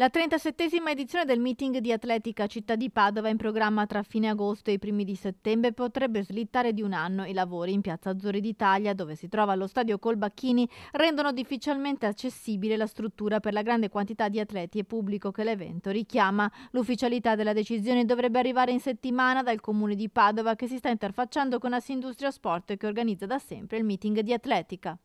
La 37 edizione del meeting di atletica Città di Padova in programma tra fine agosto e i primi di settembre potrebbe slittare di un anno. I lavori in Piazza Azzurri d'Italia, dove si trova lo stadio Colbacchini, rendono difficilmente accessibile la struttura per la grande quantità di atleti e pubblico che l'evento richiama. L'ufficialità della decisione dovrebbe arrivare in settimana dal comune di Padova che si sta interfacciando con Assindustria Sport che organizza da sempre il meeting di atletica.